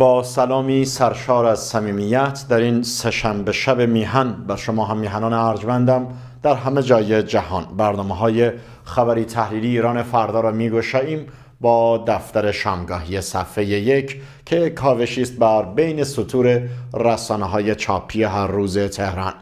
با سلامی سرشار از صمیمیت در این سهشنبه شب میهن بر شما هم میهنان ارجمندم در همه جای جهان برنامه های خبری تحلیلی ایران فردا را میگشاییم با دفتر شامگاهی صفحه یک که کاوشی است بر بین سطور رسانه های چاپی هر روز تهران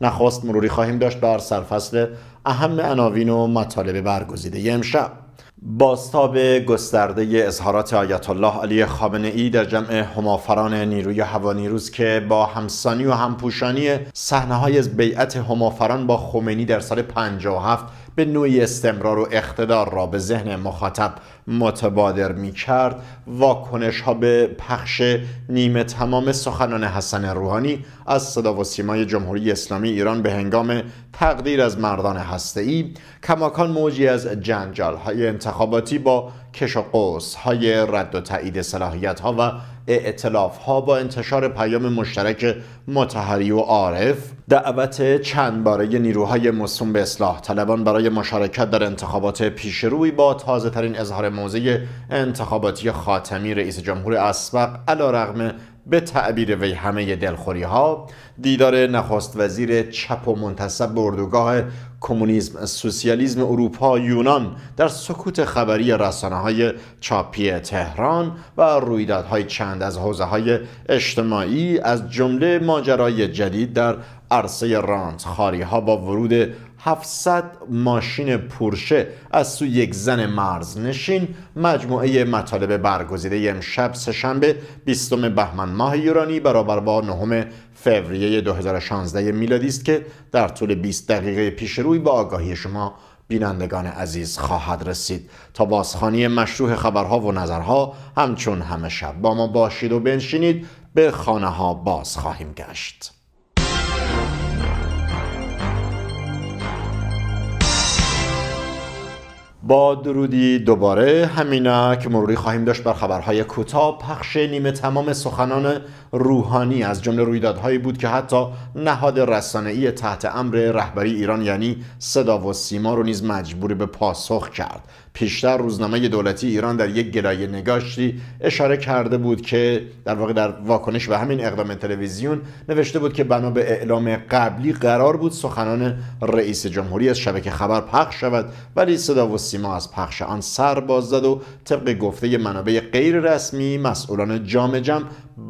نخست مروری خواهیم داشت بر سرفصل اهم عناوین و مطالب برگزیده امشب باستاب گسترده اظهارات آیت الله علی خامنه ای در جمع همافران نیروی هوانیروز که با همسانی و همپوشانی صحنه های از بیعت همافران با خمینی در سال 57 به نوعی استمرار و اقتدار را به ذهن مخاطب متبادر می کرد واکنش ها به پخش نیمه تمام سخنان حسن روحانی از صدا و سیمای جمهوری اسلامی ایران به هنگام تقدیر از مردان ای. کماکان موجی از جنجال های انتخاباتی با کش و قوس های رد و تایید صلاحیت ها و اعتلاف ها با انتشار پیام مشترک متحری و عارف دعوت چند باره نیروهای مسلم به اصلاح طلبان برای مشارکت در انتخابات پیشروی با تازه ترین اظهار موضع انتخاباتی خاتمی رئیس جمهور اسبق علا رغم به تعبیر وی همه دلخوری ها دیدار نخست وزیر چپ و منتصب به اردوگاه کمونیسم سوسیالیسم اروپا یونان در سکوت خبری رسانه های چاپی تهران و رویدادهای چند از حوزه های اجتماعی از جمله ماجرای جدید در عرصه رانت خاری ها با ورود 700 ماشین پورشه از سوی یک زن مرز نشین مجموعه مطالب برگزیده امشب سهشنبه بیستم بهمن ماه یورانی برابر با 9 فوریه 2016 میلادی است که در طول 20 دقیقه پیش روی با آگاهی شما بینندگان عزیز خواهد رسید تا بازخانی مشروع خبرها و نظرها همچون همه شب با ما باشید و بنشینید به خانه ها باز خواهیم گشت با درودی دوباره که مروری خواهیم داشت بر خبرهای کوتاه پخش نیمه تمام سخنان روحانی از جمله رویدادهایی بود که حتی نهاد رسانه‌ای تحت امر رهبری ایران یعنی صدا و سیما رو نیز مجبور به پاسخ کرد پیشتر روزنامه دولتی ایران در یک گلایه نگاشتی اشاره کرده بود که در واقع در واکنش به همین اقدام تلویزیون نوشته بود که بنا به اعلام قبلی قرار بود سخنان رئیس جمهوری از شبکه خبر پخش شود ولی صدا و سیما از پخش آن سر باز زد و طبق گفته منابع غیر رسمی مسئولان جام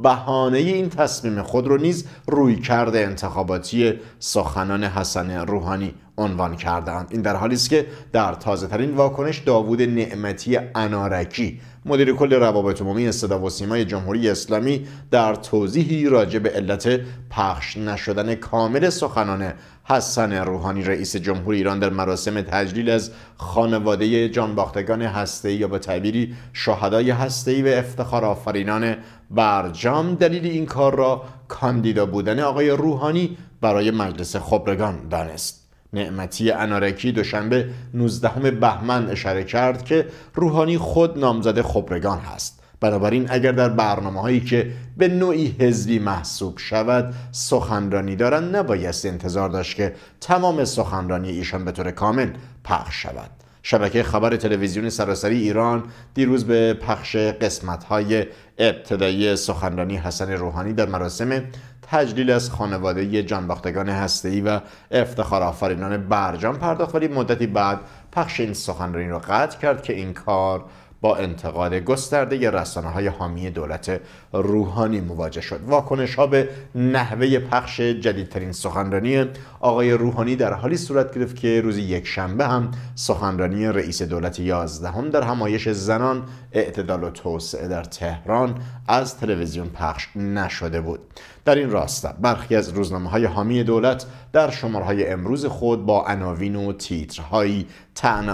بهان این تصمیم خود رو نیز روی کرده انتخاباتی سخنان حسن روحانی عنوان کردند این در حالی است که در تازه ترین واکنش داوود نعمتی انارکی مدیر کل روابط عمومی صدا و سیمای جمهوری اسلامی در توضیحی راجع به علت پخش نشدن کامل سخنان حسن روحانی رئیس جمهور ایران در مراسم تجلیل از خانواده جانباختگان هسته‌ای یا به تعبیری شهدای هسته‌ای و افتخار آفرینان برجام دلیل این کار را کاندیدا بودن آقای روحانی برای مجلس خبرگان دانست نعمتی انارکی دوشنبه 19 بهمن اشاره کرد که روحانی خود نامزد خبرگان هست بنابراین اگر در برنامه هایی که به نوعی حزبی محسوب شود سخنرانی دارند نبایست انتظار داشت که تمام سخنرانی ایشان به طور کامل پخش شود شبکه خبر تلویزیونی سراسری ایران دیروز به پخش قسمت‌های ابتدایی سخنرانی حسن روحانی در مراسم تجلیل از خانواده جانباختگان هسته‌ای و افتخار آفرینان برجام پرداخت ولی مدتی بعد پخش این سخنرانی را قطع کرد که این کار با انتقاد گسترده رسانه های حامی دولت روحانی مواجه شد واکنش ها به نحوه پخش جدیدترین سخنرانی آقای روحانی در حالی صورت گرفت که روز یک شنبه هم سخنرانی رئیس دولت یازدهم در همایش زنان اعتدال و توسعه در تهران از تلویزیون پخش نشده بود در این راستا برخی از روزنامه های حامی دولت در شمارهای امروز خود با عناوین و تیترهایی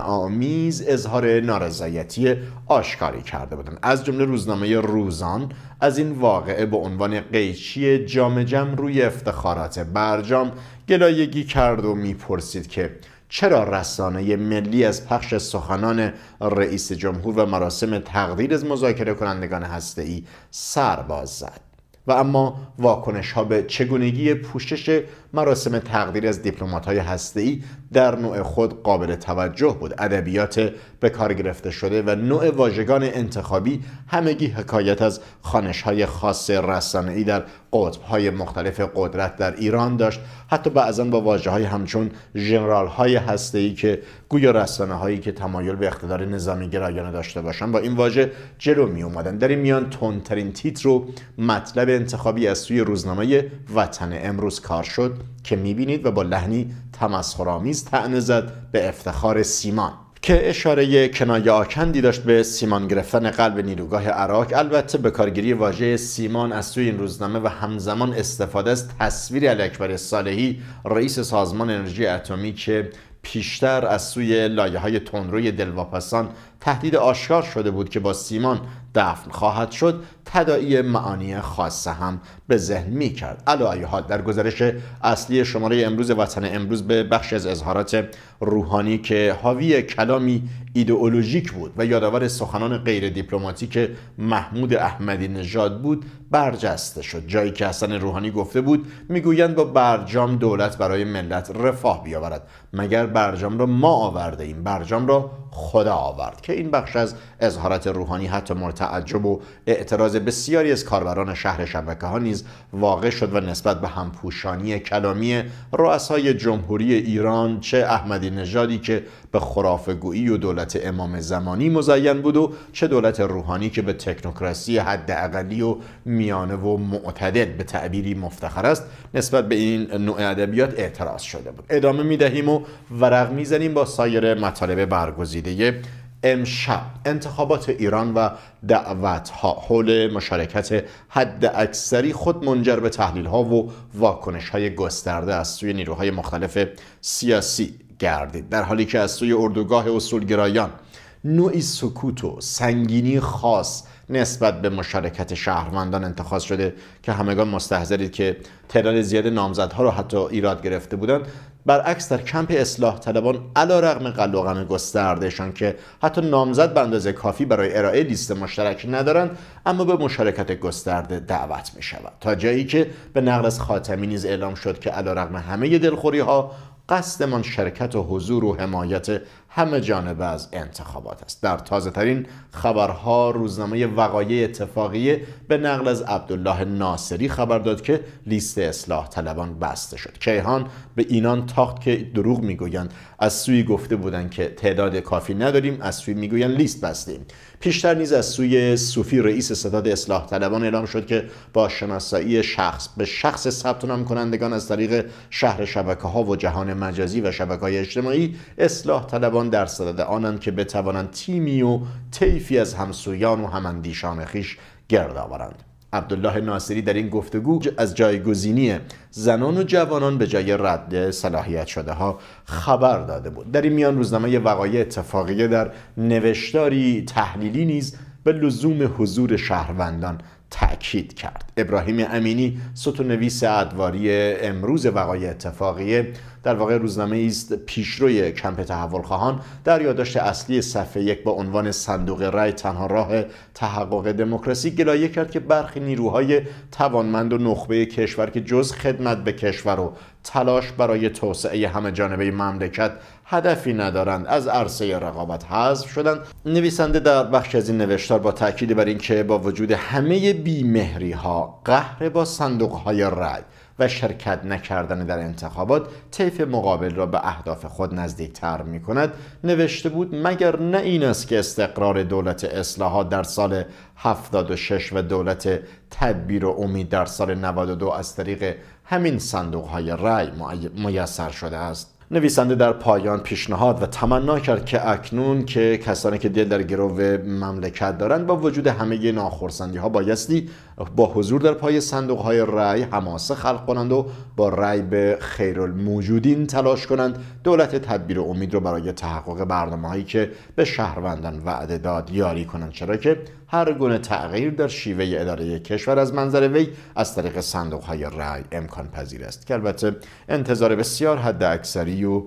آمیز اظهار نارضایتی آشکاری کرده بودند از جمله روزنامه روزان از این واقعه به عنوان قیچی جم روی افتخارات برجام گلایگی کرد و میپرسید که چرا رسانه ملی از پخش سخنان رئیس جمهور و مراسم تقدیر از مذاکره کنندگان ای سر باز زد و اما واکنش ها به چگونگی پوشش مراسم تقدیر از دیپلمات‌های هسته‌ای در نوع خود قابل توجه بود ادبیات به کار گرفته شده و نوع واژگان انتخابی همگی حکایت از خانش‌های خاص رسانه‌ای در قطب‌های مختلف قدرت در ایران داشت حتی بعضا با های همچون ژنرال‌های هسته‌ای که گویا رسانه‌هایی که تمایل به اقتدار نظامی گرایانه داشته باشند با این واژه جلو می اومدن در این میان تندترین تیتر و مطلب انتخابی از سوی روزنامه وطن امروز کار شد که میبینید و با لحنی تمسخرآمیز تعنه زد به افتخار سیمان که اشاره کنایه آکندی داشت به سیمان گرفتن قلب نیروگاه عراق البته به کارگیری واژه سیمان از سوی این روزنامه و همزمان استفاده از تصویر علی اکبر صالحی رئیس سازمان انرژی اتمی که پیشتر از سوی لایه های تندروی دلواپسان تهدید آشکار شده بود که با سیمان دفن خواهد شد تدائی معانی خاصه هم به ذهن می کرد علا حال در گزارش اصلی شماره امروز وطن امروز به بخش از اظهارات روحانی که حاوی کلامی ایدئولوژیک بود و یادآور سخنان غیر دیپلماتیک محمود احمدی نژاد بود برجسته شد جایی که حسن روحانی گفته بود میگویند با برجام دولت برای ملت رفاه بیاورد مگر برجام را ما آورده ایم برجام را خدا آورد که این بخش از اظهارات روحانی حتی مورد تعجب و اعتراض بسیاری از کاربران شهر شبکه ها نیز واقع شد و نسبت به همپوشانی کلامی رؤسای جمهوری ایران چه احمدی نژادی که به گویی و دولت امام زمانی مزین بود و چه دولت روحانی که به تکنوکراسی حد اقلی و میانه و معتدل به تعبیری مفتخر است نسبت به این نوع ادبیات اعتراض شده بود ادامه می دهیم و ورق میزنیم با سایر مطالب برگزیده دیگه امشب انتخابات ایران و دعوت ها حول مشارکت حد اکثری خود منجر به تحلیل ها و واکنش های گسترده از سوی نیروهای مختلف سیاسی گردید در حالی که از سوی اردوگاه اصولگرایان نوعی سکوت و سنگینی خاص نسبت به مشارکت شهروندان انتخاب شده که همگان مستحضرید که تعداد زیاد نامزدها رو حتی ایراد گرفته بودند برعکس در کمپ اصلاح طلبان علا رقم قلوغم گستردهشان که حتی نامزد به اندازه کافی برای ارائه لیست مشترک ندارند اما به مشارکت گسترده دعوت می شود تا جایی که به نقل از خاتمی نیز اعلام شد که علا رقم همه دلخوری ها قصدمان شرکت و حضور و حمایت همه جانبه از انتخابات است در تازه ترین خبرها روزنامه وقایع اتفاقیه به نقل از عبدالله ناصری خبر داد که لیست اصلاح طلبان بسته شد کیهان به اینان تاخت که دروغ میگویند از سوی گفته بودند که تعداد کافی نداریم از سوی میگویند لیست بستیم پیشتر نیز از سوی صوفی رئیس ستاد اصلاح طلبان اعلام شد که با شناسایی شخص به شخص ثبت نام کنندگان از طریق شهر شبکه ها و جهان مجازی و شبکه های اجتماعی اصلاح طلبان در صدد آنند که بتوانند تیمی و طیفی از همسویان و هماندیشان خیش گرد آورند عبدالله ناصری در این گفتگو از جایگزینی زنان و جوانان به جای رد صلاحیت شده ها خبر داده بود در این میان روزنامه وقایع اتفاقیه در نوشتاری تحلیلی نیز به لزوم حضور شهروندان تأکید کرد ابراهیم امینی نویس ادواری امروز وقای اتفاقیه در واقع روزنامه است پیشروی کمپ خواهان در یادداشت اصلی صفحه یک با عنوان صندوق رای تنها راه تحقق دموکراسی گلایه کرد که برخی نیروهای توانمند و نخبه کشور که جز خدمت به کشور و تلاش برای توسعه همه جانبه مملکت هدفی ندارند از عرصه رقابت حذف شدند نویسنده در بخش از این نوشتار با تاکید بر اینکه با وجود همه بیمهری ها قهر با صندوق های رای و شرکت نکردن در انتخابات طیف مقابل را به اهداف خود تر می کند نوشته بود مگر نه این است که استقرار دولت اصلاحات در سال 76 و دولت تدبیر و امید در سال 92 از طریق همین صندوق های رای میسر شده است نویسنده در پایان پیشنهاد و تمنا کرد که اکنون که کسانی که دل در گرو مملکت دارند با وجود همه ناخرسندی ها بایستی با حضور در پای صندوق های رأی حماسه خلق کنند و با رأی به خیرالموجودین تلاش کنند دولت تدبیر و امید رو برای تحقق برنامه هایی که به شهروندان وعده داد یاری کنند چرا که هر گونه تغییر در شیوه اداره کشور از منظر وی از طریق صندوق های رأی امکان پذیر است که البته انتظار بسیار اکثری و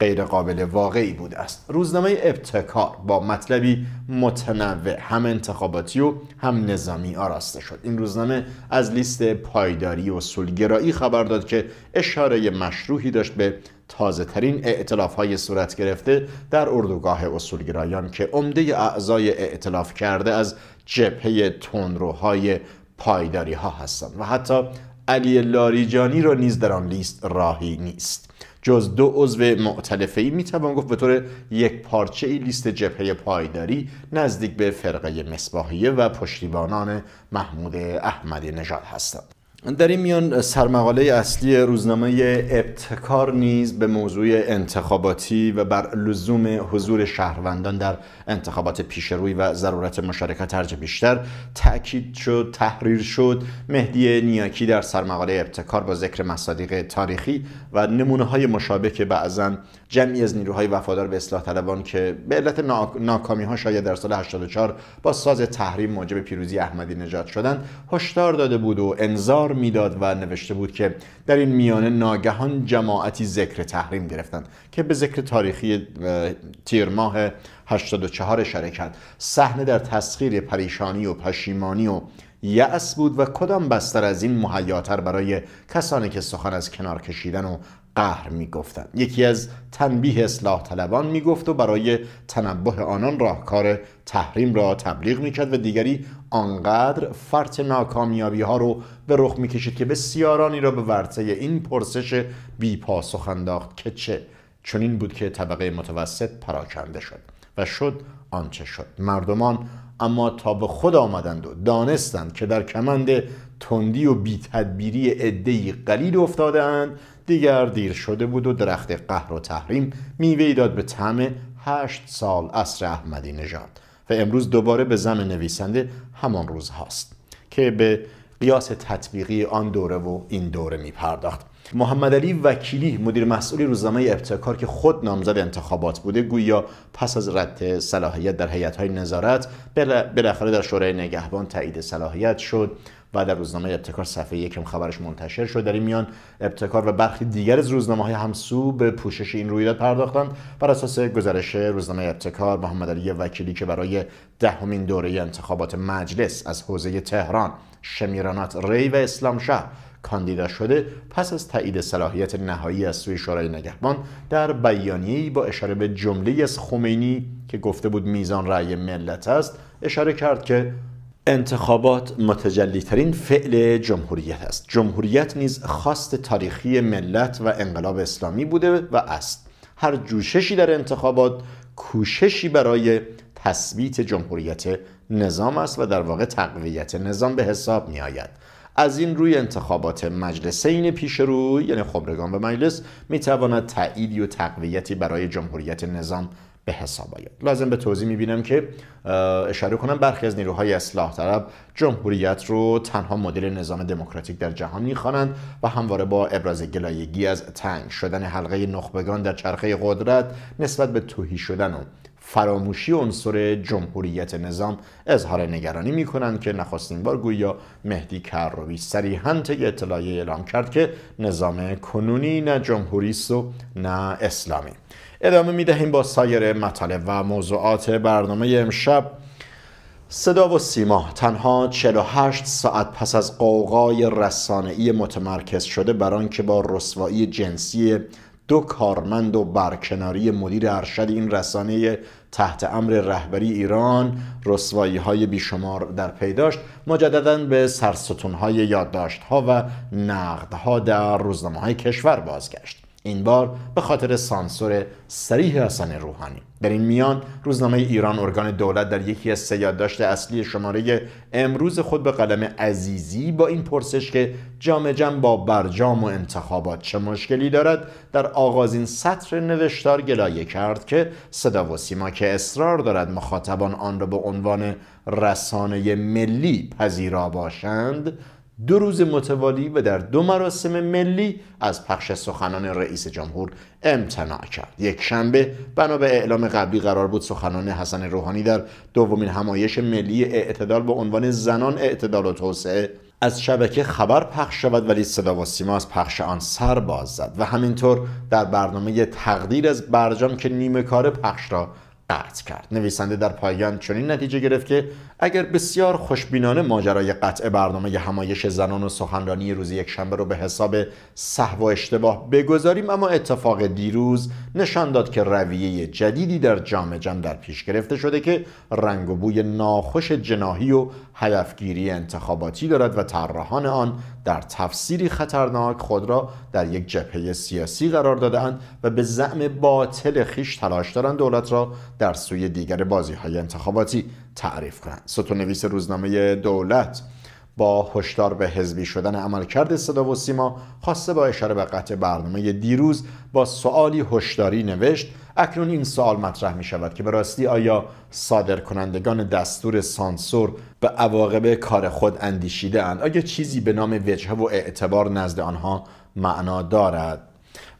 غیر قابل واقعی بوده است روزنامه ابتکار با مطلبی متنوع هم انتخاباتی و هم نظامی آراسته شد این روزنامه از لیست پایداری و سلگرایی خبر داد که اشاره مشروحی داشت به تازه ترین اعتلاف های صورت گرفته در اردوگاه اصولگرایان که عمده اعضای اعتلاف کرده از جبهه تندروهای پایداری ها هستند و حتی علی لاریجانی را نیز در آن لیست راهی نیست جز دو عضو معتلفه ای میتوان گفت به طور یک پارچه ای لیست جبهه پایداری نزدیک به فرقه مصباحیه و پشتیبانان محمود احمدی نژاد هستند در این میان سرمقاله اصلی روزنامه ابتکار نیز به موضوع انتخاباتی و بر لزوم حضور شهروندان در انتخابات پیشروی و ضرورت مشارکت هرچه بیشتر تاکید شد تحریر شد مهدی نیاکی در سرمقاله ابتکار با ذکر مصادیق تاریخی و نمونه های مشابه که بعضا جمعی از نیروهای وفادار به اصلاح طلبان که به علت ناکامی ها شاید در سال 84 با ساز تحریم موجب پیروزی احمدی نجات شدند هشدار داده بود و انظار میداد و نوشته بود که در این میانه ناگهان جماعتی ذکر تحریم گرفتند که به ذکر تاریخی تیر ماه 84 اشاره کرد صحنه در تسخیر پریشانی و پشیمانی و یأس بود و کدام بستر از این مهیاتر برای کسانی که سخن از کنار کشیدن و قهر میگفتند یکی از تنبیه اصلاح طلبان میگفت و برای تنبه آنان راهکار تحریم را تبلیغ میکرد و دیگری آنقدر فرط ناکامیابی ها رو به رخ میکشید که بسیارانی را به ورطه این پرسش بی پاسخ انداخت که چه چون این بود که طبقه متوسط پراکنده شد و شد آنچه شد مردمان اما تا به خود آمدند و دانستند که در کمند تندی و بیتدبیری عدهای قلیل افتادهاند دیگر دیر شده بود و درخت قهر و تحریم میوهی داد به طعم هشت سال عصر احمدی نژاد و امروز دوباره به زم نویسنده همان روز هاست که به قیاس تطبیقی آن دوره و این دوره می پرداخت محمد علی وکیلی مدیر مسئولی روزنامه ابتکار که خود نامزد انتخابات بوده گویا پس از رد صلاحیت در هیئت‌های نظارت بالاخره در شورای نگهبان تایید صلاحیت شد و در روزنامه ابتکار صفحه یکم خبرش منتشر شد در این میان ابتکار و برخی دیگر از روزنامه های همسو به پوشش این رویداد پرداختند بر اساس گزارش روزنامه ابتکار محمد علی وکیلی که برای دهمین دوره انتخابات مجلس از حوزه تهران شمیرانات ری و اسلام شهر کاندیدا شده پس از تایید صلاحیت نهایی از سوی شورای نگهبان در بیانیه‌ای با اشاره به جمله از خمینی که گفته بود میزان رأی ملت است اشاره کرد که انتخابات متجلی ترین فعل جمهوریت است جمهوریت نیز خواست تاریخی ملت و انقلاب اسلامی بوده و است هر جوششی در انتخابات کوششی برای تثبیت جمهوریت نظام است و در واقع تقویت نظام به حساب می آید از این روی انتخابات مجلسین پیش روی یعنی خبرگان و مجلس می تواند تأییدی و تقویتی برای جمهوریت نظام به حساب لازم به توضیح بینم که اشاره کنم برخی از نیروهای اصلاح طلب جمهوریت رو تنها مدل نظام دموکراتیک در جهان میخوانند و همواره با ابراز گلایگی از تنگ شدن حلقه نخبگان در چرخه قدرت نسبت به توهی شدن و فراموشی عنصر جمهوریت نظام اظهار نگرانی می کنند که نخستین بار گویا مهدی کروبی صریحا طی اطلاعیه اعلام کرد که نظام کنونی نه جمهوری و نه اسلامی ادامه میدهیم با سایر مطالب و موضوعات برنامه امشب صدا و سیما تنها 48 ساعت پس از قوقای رسانه‌ای متمرکز شده بر آنکه با رسوایی جنسی دو کارمند و برکناری مدیر ارشد این رسانه تحت امر رهبری ایران رسوایی های بیشمار در پی داشت مجددا به سرستون های یادداشت ها و نقد ها در روزنامه های کشور بازگشت این بار به خاطر سانسور سریح حسن روحانی در این میان روزنامه ایران ارگان دولت در یکی از سه اصلی شماره امروز خود به قلم عزیزی با این پرسش که جمع با برجام و انتخابات چه مشکلی دارد در آغازین سطر نوشتار گلایه کرد که صدا و سیما که اصرار دارد مخاطبان آن را به عنوان رسانه ملی پذیرا باشند دو روز متوالی و در دو مراسم ملی از پخش سخنان رئیس جمهور امتناع کرد یک شنبه بنا به اعلام قبلی قرار بود سخنان حسن روحانی در دومین همایش ملی اعتدال به عنوان زنان اعتدال و توسعه از شبکه خبر پخش شود ولی صدا و سیما از پخش آن سر باز زد و همینطور در برنامه تقدیر از برجام که نیمه کار پخش را قطع کرد نویسنده در پایان چنین نتیجه گرفت که اگر بسیار خوشبینانه ماجرای قطع برنامه همایش زنان و سخنرانی روز یکشنبه رو به حساب صحو و اشتباه بگذاریم اما اتفاق دیروز نشان داد که رویه جدیدی در جامعه جمع در پیش گرفته شده که رنگ و بوی ناخوش جناهی و هدفگیری انتخاباتی دارد و طراحان آن در تفسیری خطرناک خود را در یک جبهه سیاسی قرار دادهاند و به زعم باطل خیش تلاش دارند دولت را در سوی دیگر بازی های انتخاباتی تعریف کنند نویس روزنامه دولت با هشدار به حزبی شدن عملکرد صدا و سیما خواسته با اشاره به قطع برنامه دیروز با سوالی هشداری نوشت اکنون این سوال مطرح می شود که به راستی آیا صادر کنندگان دستور سانسور به عواقب کار خود اندیشیده اند آیا چیزی به نام وجهه و اعتبار نزد آنها معنا دارد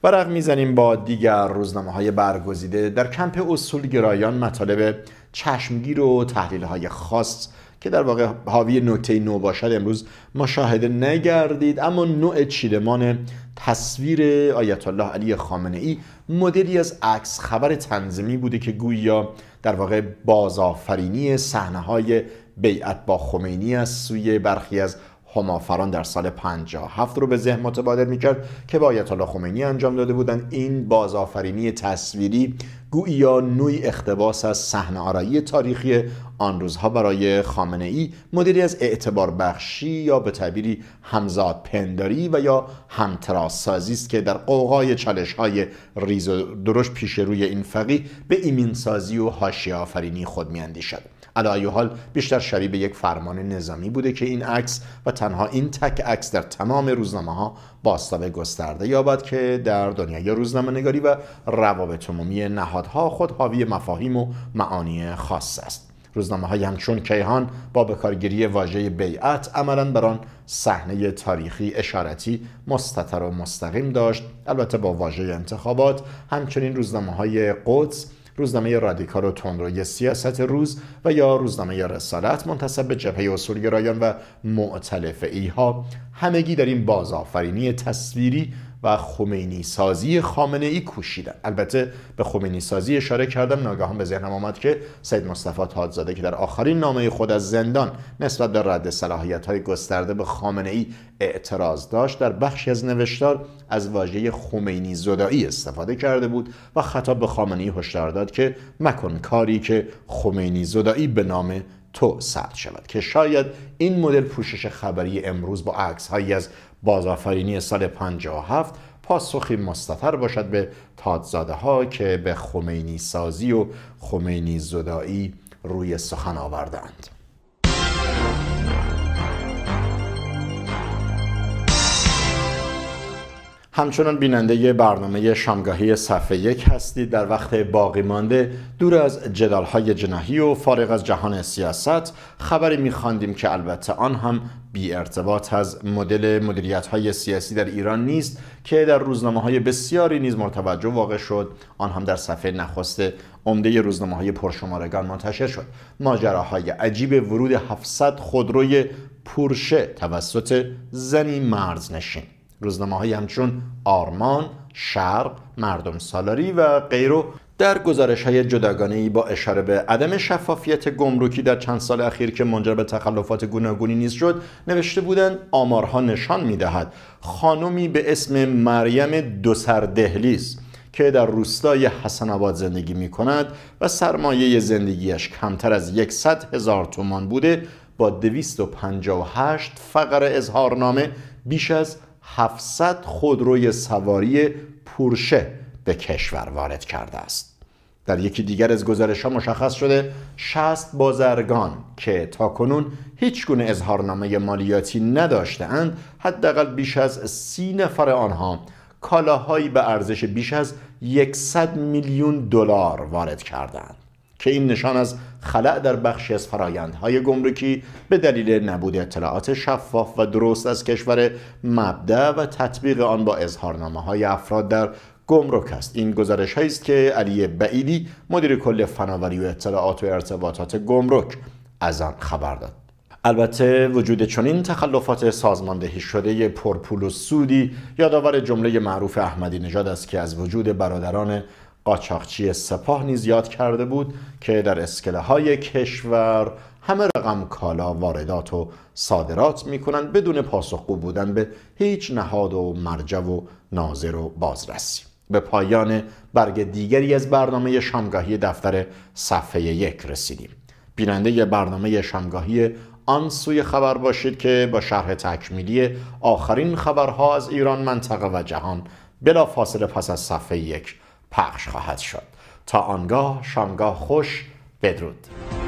می میزنیم با دیگر روزنامه های برگزیده در کمپ اصولگرایان مطالب چشمگیر و تحلیل های خاص که در واقع حاوی نکته نو باشد امروز مشاهده نگردید اما نوع چیدمان تصویر آیت الله علی خامنه ای مدلی از عکس خبر تنظیمی بوده که گویا در واقع بازآفرینی صحنه های بیعت با خمینی از سوی برخی از همافران در سال 57 رو به ذهن متبادر میکرد که با آیت الله خمینی انجام داده بودند این بازآفرینی تصویری گویی یا نوعی اختباس از صحنه آرایی تاریخی آن روزها برای خامنه ای مدیری از اعتبار بخشی یا به تعبیری همزاد پنداری و یا همتراس سازی است که در قوقای چلش های ریز و درشت پیش روی این فقیه به سازی و هاشی آفرینی خود اندیشد. علی حال بیشتر شبیه به یک فرمان نظامی بوده که این عکس و تنها این تک عکس در تمام روزنامه ها باستاب گسترده یابد که در دنیای روزنامه نگاری و روابط عمومی نهادها خود حاوی مفاهیم و معانی خاص است روزنامه های همچون کیهان با بکارگیری واژه بیعت عملا بر آن صحنه تاریخی اشارتی مستتر و مستقیم داشت البته با واژه انتخابات همچنین روزنامه های قدس روزنامه رادیکال و تندروی سیاست روز و یا روزنامه رسالت منتصب به جبهه اصولگرایان و معتلفه ای ها همگی در این بازآفرینی تصویری و خمینی سازی خامنه ای کوشیدن البته به خمینی سازی اشاره کردم ناگهان به ذهنم آمد که سید مصطفی تادزاده که در آخرین نامه خود از زندان نسبت به رد صلاحیت های گسترده به خامنه ای اعتراض داشت در بخشی از نوشتار از واژه خمینی زدایی استفاده کرده بود و خطاب به خامنه ای هشدار داد که مکن کاری که خمینی زدایی به نام تو ثبت شود که شاید این مدل پوشش خبری امروز با عکس هایی از بازآفرینی سال 57 پاسخی مستطر باشد به تادزاده ها که به خمینی سازی و خمینی زدایی روی سخن آوردند همچنان بیننده برنامه شامگاهی صفحه یک هستید در وقت باقی مانده دور از جدالهای جناهی و فارغ از جهان سیاست خبری میخواندیم که البته آن هم بی ارتباط از مدل مدیریت های سیاسی در ایران نیست که در روزنامه های بسیاری نیز مرتوجه واقع شد آن هم در صفحه نخست عمده روزنامه های پرشمارگان منتشر شد ماجراهای عجیب ورود 700 خودروی پورشه توسط زنی نشین. روزنامه های همچون آرمان، شرق، مردم سالاری و غیرو در گزارش های جداگانه ای با اشاره به عدم شفافیت گمرکی در چند سال اخیر که منجر به تخلفات گوناگونی نیز شد نوشته بودند آمارها نشان دهد خانمی به اسم مریم دوسر دهلیس که در روستای حسن آباد زندگی می کند و سرمایه زندگیش کمتر از 100 هزار تومان بوده با 258 فقر اظهارنامه بیش از 700 خودروی سواری پورشه به کشور وارد کرده است در یکی دیگر از گزارش ها مشخص شده 60 بازرگان که تاکنون هیچ گونه اظهارنامه مالیاتی اند حداقل بیش از 30 نفر آنها کالاهایی به ارزش بیش از 100 میلیون دلار وارد کردند که این نشان از خلع در بخشی از فرایندهای گمرکی به دلیل نبود اطلاعات شفاف و درست از کشور مبدا و تطبیق آن با اظهارنامه های افراد در گمرک است این گزارش هایی است که علی بعیدی مدیر کل فناوری و اطلاعات و ارتباطات گمرک از آن خبر داد البته وجود چنین تخلفات سازماندهی شده پرپول و سودی یادآور جمله معروف احمدی نژاد است که از وجود برادران قاچاقچی سپاه نیز یاد کرده بود که در اسکله های کشور همه رقم کالا واردات و صادرات می کنند بدون پاسخگو بودن به هیچ نهاد و مرجع و ناظر و بازرسی به پایان برگ دیگری از برنامه شامگاهی دفتر صفحه یک رسیدیم بیننده برنامه شامگاهی آن سوی خبر باشید که با شرح تکمیلی آخرین خبرها از ایران منطقه و جهان بلا فاصله پس از صفحه یک پخش خواهد شد تا آنگاه شامگاه خوش بدرود